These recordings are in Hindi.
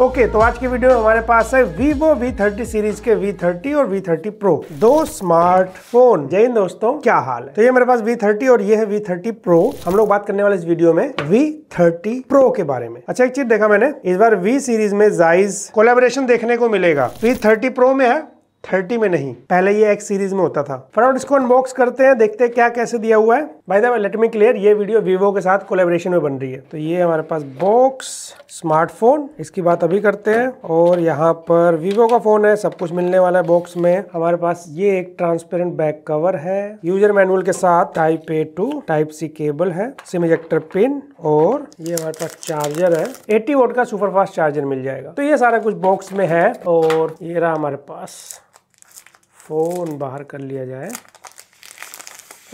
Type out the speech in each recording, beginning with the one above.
ओके okay, तो आज की वीडियो में हमारे पास है Vivo V30 सीरीज के V30 और V30 Pro दो स्मार्टफोन जय हिंद दोस्तों क्या हाल है तो ये मेरे पास V30 और ये है V30 Pro हम लोग बात करने वाले इस वीडियो में V30 Pro के बारे में अच्छा एक चीज देखा मैंने इस बार V सीरीज में जाइज कोलेबोरेशन देखने को मिलेगा V30 Pro में है थर्टी में नहीं पहले ये एक्स सीरीज में होता था फटाउट इसको अनबॉक्स करते हैं देखते हैं क्या कैसे दिया हुआ है by the way let me clear ये वीडियो वीवो के साथ कोलेबोरेशन में बन रही है तो ये हमारे पास बॉक्स स्मार्टफोन इसकी बात अभी करते हैं और यहाँ पर वीवो का फोन है सब कुछ मिलने वाला है बॉक्स में हमारे पास ये एक ट्रांसपेरेंट बैक कवर है यूजर मैनुअल के साथ type A to type C cable है सिम इजेक्टर पिन और ये हमारे पास चार्जर है एट्टी वोट का सुपर फास्ट चार्जर मिल जाएगा तो ये सारा कुछ बॉक्स में है और ये रहा हमारे पास फ़ोन बाहर कर लिया जाए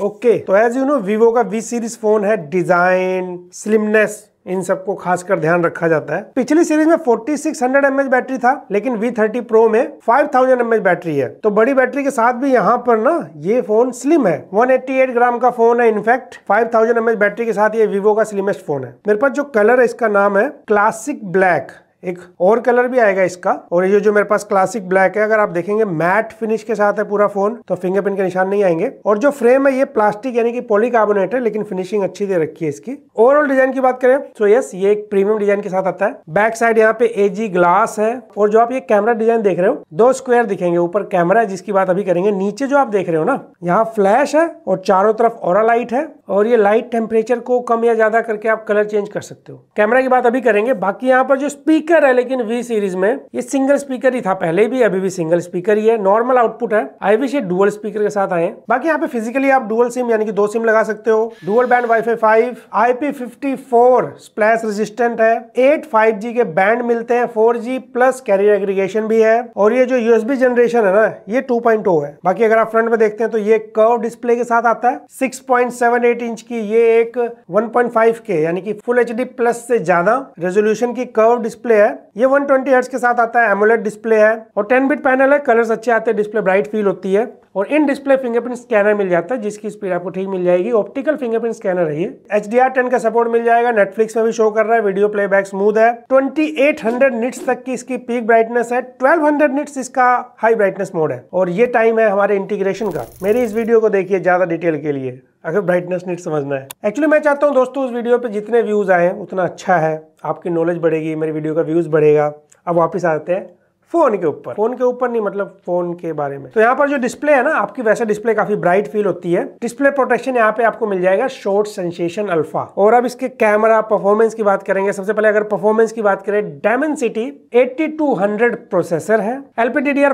ओके तो एज यू नो वीवो का वी सीरीज फ़ोन है डिज़ाइन स्लिमनेस इन सबको खासकर ध्यान रखा जाता है पिछली सीरीज में 4600 सिक्स बैटरी था लेकिन V30 Pro में 5000 थाउजेंड बैटरी है तो बड़ी बैटरी के साथ भी यहाँ पर ना ये फोन स्लिम है 188 ग्राम का फोन है इनफैक्ट 5000 थाउजेंड बैटरी के साथ ये वीवो का स्लिमेस्ट फोन है मेरे पास जो कलर है इसका नाम है क्लासिक ब्लैक एक और कलर भी आएगा इसका और ये जो मेरे पास क्लासिक ब्लैक है अगर आप देखेंगे मैट फिनिश के साथ है पूरा फोन तो फिंगरप्रिंट के निशान नहीं आएंगे और जो फ्रेम है ये प्लास्टिक यानी कि पॉलीकार्बोनेट है लेकिन फिनिशिंग अच्छी दे रखी है इसकी ओवरऑल डिजाइन की बात करें तो यस ये एक प्रीमियम डिजाइन के साथ आता है बैक साइड यहाँ पे एजी ग्लास है और जो आप ये कैमरा डिजाइन देख रहे हो दो स्क्वायर दिखेंगे ऊपर कैमरा है जिसकी बात अभी करेंगे नीचे जो आप देख रहे हो ना यहाँ फ्लैश है और चारों तरफ और लाइट है और ये लाइट टेम्परेचर को कम या ज़्यादा करके आप कलर चेंज कर सकते हो कैमरा की बात अभी करेंगे बाकी यहाँ पर जो स्पीकर है लेकिन वी सीरीज में ये सिंगल स्पीकर ही था पहले भी अभी भी सिंगल स्पीकर ही है नॉर्मल आउटपुट है आई विश ये डुअल स्पीकर के साथ आए बाकी यहाँ पे फिजिकली आप डुअल सिम यानी कि दो सिम लगा सकते हो dual band wifi five IP fifty four splash स्प्लैश रेजिस्टेंट है एट फाइव जी के बैंड मिलते हैं four G plus carrier aggregation भी है और ये जो यूएसबी जनरेशन है ना ये टू पॉइंट oh है बाकी अगर आप फ्रंट में देखते हैं तो ये कर्व डिस्प्ले के साथ आता है six point seven eight 8 inch की ये एक 1.5 के यानी कि फुल एच प्लस से ज्यादा रेजोल्यूशन की कर्व डिस्प्ले है ये 120 हर्ट्ज के साथ आता है एमोलेट डिस्प्ले है और 10 बिट पैनल है कलर्स अच्छे आते हैं डिस्प्ले ब्राइट फील होती है और इन डिस्प्ले फिंगरप्रिंट स्कैनर मिल जाता है जिसकी स्पीड आपको ठीक मिल जाएगी ऑप्टिकल फिंगरप्रिंट स्कैनर है ये एच डी आर टेन का सपोर्ट मिल जाएगा नेटफ्लिक्स में भी शो कर रहा है वीडियो प्ले स्मूथ है ट्वेंटी एट हंड्रेड निट्स तक की इसकी पीक ब्राइटनेस है ट्वेल्व हंड्रेड निट्स इसका हाई ब्राइटनेस मोड है और ये टाइम है हमारे इंटीग्रेशन का मेरी इस वीडियो को देखिए ज्यादा डिटेल के लिए अगर ब्राइटनेस नीट समझना है एक्चुअली मैं चाहता हूँ दोस्तों उस वीडियो पे जितने व्यूज़ आए उतना अच्छा है आपकी नॉलेज बढ़ेगी मेरी वीडियो का व्यूज़ बढ़ेगा अब वापस आते हैं फोन के ऊपर फोन के ऊपर नहीं मतलब फोन के बारे में तो यहाँ पर जो डिस्प्ले है ना आपकी वैसे डिस्प्ले काफी ब्राइट फील होती है डिस्प्ले प्रोटेक्शन यहाँ पे आपको मिल जाएगा शॉर्ट सेंसेशन अल्फा और अब इसके कैमरा परफॉर्मेंस की बात करेंगे सबसे पहले अगर परफॉर्मेंस की बात करें डायमन सिटी एट्टी प्रोसेसर है एलपीटी डी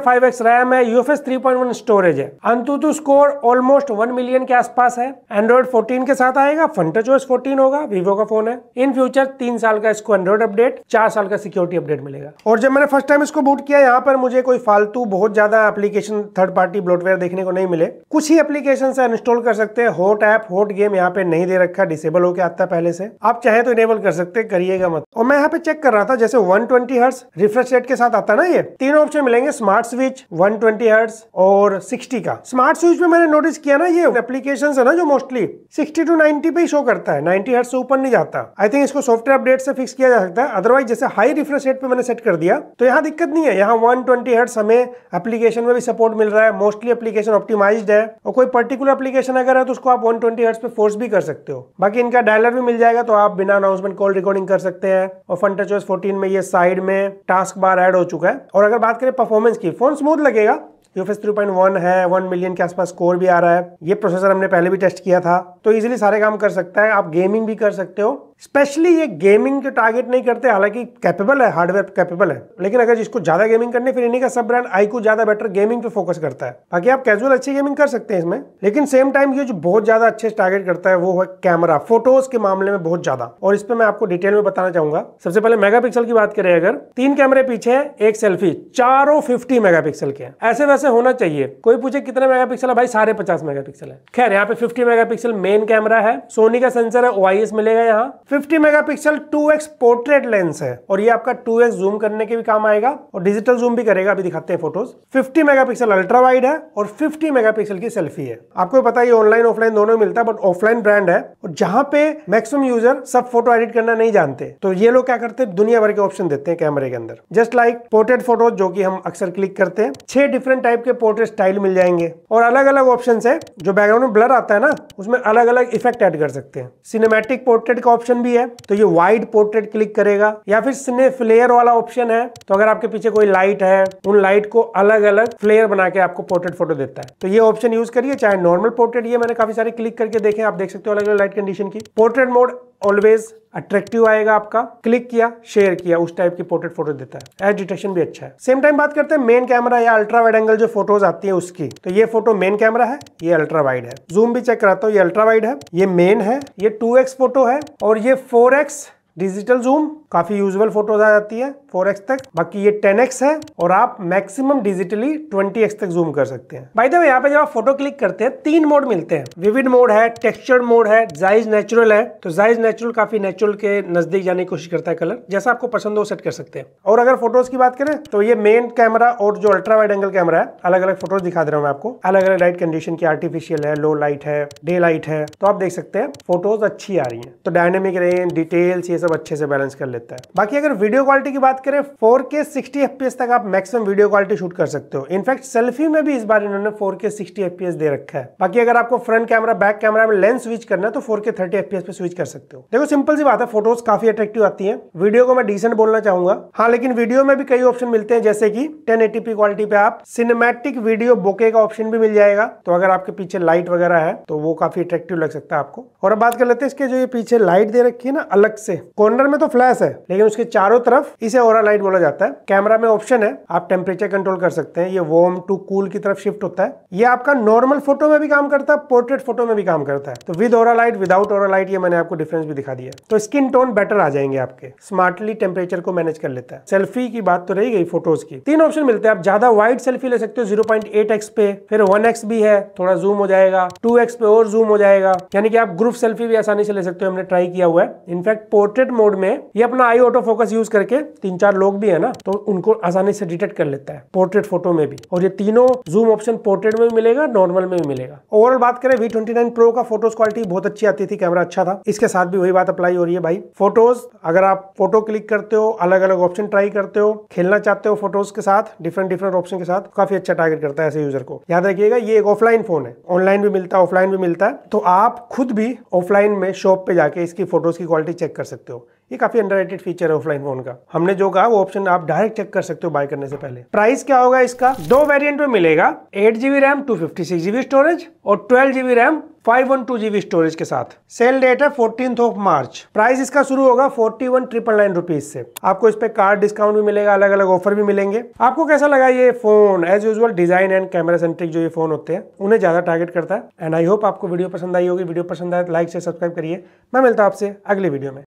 रैम है यूएफएस थ्री स्टोरेज है AnTuTu score almost one million के आसपास है एंड्रॉइड फोर्टीन के साथ आएगा फंटच ओएस 14 होगा वीवो का फोन है इन फ्यूचर तीन साल का इसको एंड्रॉइड अपडेट चार साल का सिक्योरिटी अपडेट मिलेगा और जब मैंने फर्स्ट टाइम इसको बूट नोट किया यहाँ पर मुझे कोई फालतू बहुत ज्यादा एप्लीकेशन थर्ड पार्टी ब्लॉटवेयर देखने को नहीं मिले कुछ ही एप्लीकेशन से इंस्टॉल कर सकते हैं हॉट ऐप हॉट गेम यहाँ पे नहीं दे रखा डिसेबल होकर आता पहले से आप चाहे तो इनेबल कर सकते करिएगा मत और मैं यहाँ पे चेक कर रहा था जैसे वन ट्वेंटी रिफ्रेश रेट के साथ आता ना ये तीन ऑप्शन मिलेंगे स्मार्ट स्विच वन ट्वेंटी और सिक्सटी का स्मार्ट स्विच में मैंने नोटिस किया ना ये एप्लीकेशन है ना जो मोस्टली सिक्सटी टू नाइनटी पे शो करता है नाइनटी हर्ट से ऊपर नहीं जाता आई थिंक इसको सॉफ्टवेयर अपडेट से फिक्स किया जा सकता है अदरवाइज जैसे हाई रिफ्रेश रेट पे मैंने सेट कर दिया तो यहाँ दिक्कत नहीं है है यहाँ वन ट्वेंटी हर्ट्स हमें एप्लीकेशन में भी सपोर्ट मिल रहा है मोस्टली एप्लीकेशन ऑप्टिमाइज्ड है और कोई पर्टिकुलर एप्लीकेशन अगर है तो उसको आप वन ट्वेंटी हर्ट्स पे फोर्स भी कर सकते हो बाकी इनका डायलर भी मिल जाएगा तो आप बिना अनाउंसमेंट कॉल रिकॉर्डिंग कर सकते हैं और फन टच ओएस 14 में ये साइड में टास्क बार एड हो चुका है और अगर बात करें परफॉर्मेंस की फोन स्मूथ लगेगा यूफेस थ्री पॉइंट वन है वन मिलियन के आसपास स्कोर भी आ रहा है ये प्रोसेसर हमने पहले भी टेस्ट किया था तो इजीली सारे काम कर सकता है आप गेमिंग भी कर सकते हो स्पेशली ये गेमिंग के टारगेट नहीं करते हालांकि कैपेबल है हार्डवेयर कैपेबल है लेकिन अगर जिसको ज्यादा गेमिंग करनी फिर इन्हीं का सब ब्रांड आई ज्यादा बेटर गेमिंग पे फोकस करता है बाकी आप कैजुअल अच्छी गेमिंग कर सकते हैं इसमें लेकिन सेम टाइम ये जो बहुत ज्यादा अच्छे टारगेट करता है वो है कैमरा फोटोज के मामले में बहुत ज्यादा और इस पर मैं आपको डिटेल में बताना चाहूंगा सबसे पहले मेगा की बात करें अगर तीन कैमरे पीछे है एक सेल्फी चारों फिफ्टी मेगा के ऐसे वैसे होना चाहिए कोई पूछे कितने मेगा है भाई सारे पचास मेगा है खैर यहाँ पे फिफ्टी मेगा मेन कैमरा है सोनी का सेंसर है ओ मिलेगा यहाँ 50 मेगापिक्सल 2x पोर्ट्रेट लेंस है और ये आपका 2x जूम करने के भी काम आएगा और डिजिटल जूम भी करेगा अभी दिखाते हैं फोटोज 50 मेगापिक्सल अल्ट्रा वाइड है और 50 मेगापिक्सल की सेल्फी है आपको पता है ऑनलाइन ऑफलाइन दोनों मिलता है बट ऑफलाइन ब्रांड है और जहां पे मैक्सिमम यूजर सब फोटो एडिट करना नहीं जानते तो ये लोग क्या करते हैं दुनिया भर के ऑप्शन देते हैं कैमरे के अंदर जस्ट लाइक पोर्ट्रेट फोटोज जो की हम अक्सर क्लिक करते हैं छह डिफरेंट टाइप के पोर्ट्रेट स्टाइल मिल जाएंगे और अलग अलग ऑप्शन है जो बैकग्राउंड में ब्लर आता है ना उसमें अलग अलग इफेक्ट एड कर सकते हैं सिनेमेटिक पोर्ट्रेट का ऑप्शन भी है तो ये वाइड पोर्ट्रेट क्लिक करेगा या फिर स्ने फ्लेयर वाला ऑप्शन है तो अगर आपके पीछे कोई लाइट है उन लाइट को अलग अलग फ्लेयर बना के आपको पोर्ट्रेट फोटो देता है तो ये ऑप्शन यूज करिए चाहे नॉर्मल पोर्ट्रेट ये मैंने काफी सारे क्लिक करके देखे आप देख सकते हो अलग अलग लाइट कंडीशन की पोर्ट्रेट मोड ऑलवेज अट्रैक्टिव आएगा आपका क्लिक किया शेयर किया उस टाइप की पोर्ट्रेट फोटो देता है एज डिटेक्शन भी अच्छा है सेम टाइम बात करते हैं मेन कैमरा या अल्ट्रा वाइड एंगल जो फोटोज आती है उसकी तो ये फोटो मेन कैमरा है ये अल्ट्रा वाइड है जूम भी चेक कराता हूँ ये अल्ट्रा वाइड है ये मेन है ये टू फोटो है और ये फोर डिजिटल जूम काफी यूजुअल फोटोज आ जाती है 4x तक बाकी ये 10x है और आप मैक्सिमम डिजिटली 20x तक जूम कर सकते हैं बाय द वे यहाँ पे जब आप फोटो क्लिक करते हैं तीन मोड मिलते हैं विविड मोड है टेक्सचर मोड है जाइज नेचुरल है तो जाइज नेचुरल काफी नेचुरल के नजदीक जाने की कोशिश करता है कलर जैसा आपको पसंद हो सेट कर सकते हैं और अगर फोटोज की बात करें तो ये मेन कैमरा और जो अल्ट्रा वाइड एंगल कैमरा है अलग अलग फोटोज दिखा दे रहा हूँ मैं आपको अलग अलग लाइट कंडीशन की आर्टिफिशियल है लो लाइट है डे लाइट है तो आप देख सकते हैं फोटोज अच्छी आ रही है तो डायनेमिक रेंज डिटेल्स ये सब अच्छे से बैलेंस कर लेता है बाकी अगर वीडियो क्वालिटी की बात करें फोर के सिक्सटी तक आप मैक्सिमम वीडियो क्वालिटी शूट कर सकते हो इनफैक्ट सेल्फी में भी इस बार इन्होंने फोर के सिक्सटी दे रखा है बाकी अगर आपको फ्रंट कैमरा बैक कैमरा में लेंस स्विच करना है तो फोर के थर्टी पे स्विच कर सकते हो देखो सिंपल सी बात है फोटोज काफी अट्रेक्टिव आती है वीडियो को मैं डिसेंट बोलना चाहूंगा हाँ लेकिन वीडियो में भी कई ऑप्शन मिलते हैं जैसे कि टेन क्वालिटी पे आप सिनेमेटिक वीडियो बोके का ऑप्शन भी मिल जाएगा तो अगर आपके पीछे लाइट वगैरह है तो वो काफी अट्रेक्टिव लग सकता है आपको और अब बात कर लेते हैं इसके जो ये पीछे लाइट दे रखी है ना अलग से कॉर्नर में तो फ्लैश है लेकिन उसके चारों तरफ इसे ओरा लाइट बोला जाता है कैमरा में ऑप्शन है आप टेम्परेचर कंट्रोल कर सकते हैं ये वॉर्म टू कूल की तरफ शिफ्ट होता है ये आपका नॉर्मल फोटो में भी काम करता है पोर्ट्रेट फोटो में भी काम करता है तो with aura light without aura light ये मैंने आपको डिफरेंस भी दिखा दिया तो स्किन टोन बेटर आ जाएंगे आपके स्मार्टली टेम्परेचर को मैनेज कर लेता है सेल्फी की बात तो रही गई फोटोज की तीन ऑप्शन मिलते हैं आप ज्यादा वाइड सेल्फी ले सकते हो जीरो पे फिर वन भी है थोड़ा जूम हो जाएगा टू पे और जूम हो जाएगा यानी कि आप ग्रुप सेल्फी भी आसानी से ले सकते हो हमने ट्राई किया हुआ है इनफैक्ट पोर्ट्रेट पोर्ट्रेट मोड में ये अपना आई ऑटो फोकस यूज करके तीन चार लोग भी है ना तो उनको आसानी से डिटेक्ट कर लेता है पोर्ट्रेट फोटो में भी और ये तीनों जूम ऑप्शन पोर्ट्रेट में भी मिलेगा नॉर्मल में भी मिलेगा ओवरऑल बात करें वी ट्वेंटी नाइन प्रो का फोटोज क्वालिटी बहुत अच्छी आती थी कैमरा अच्छा था इसके साथ भी वही बात अप्लाई हो रही है भाई फोटोज अगर आप फोटो क्लिक करते हो अलग अलग ऑप्शन ट्राई करते हो खेलना चाहते हो फोटोज के साथ डिफरेंट डिफरेंट ऑप्शन के साथ काफी अच्छा टारगेट करता है ऐसे यूजर को याद रखिएगा ये एक ऑफलाइन फोन है ऑनलाइन भी मिलता है ऑफलाइन भी मिलता है तो आप खुद भी ऑफलाइन में शॉप पे जाके इसकी फोटोज की क्वालिटी चेक कर सकते हो सकते हो ये काफी अंडररेटेड फीचर है ऑफलाइन फोन का हमने जो कहा वो ऑप्शन आप डायरेक्ट चेक कर सकते हो बाय करने से पहले प्राइस क्या होगा इसका दो वेरिएंट में मिलेगा eight GB RAM two fifty six GB storage और twelve GB RAM five one two GB storage के साथ सेल डेट है फोर्टीन ऑफ मार्च प्राइस इसका शुरू होगा forty one triple nine rupees से आपको इस पे कार्ड डिस्काउंट भी मिलेगा अलग अलग ऑफर भी मिलेंगे आपको कैसा लगा ये phone as usual design and camera centric जो ये फोन होते हैं उन्हें ज्यादा टारगेट करता है एंड आई होप आपको वीडियो पसंद आई होगी वीडियो पसंद आए तो लाइक से सब्सक्राइब करिए मैं मिलता हूँ आपसे अगले वीडियो में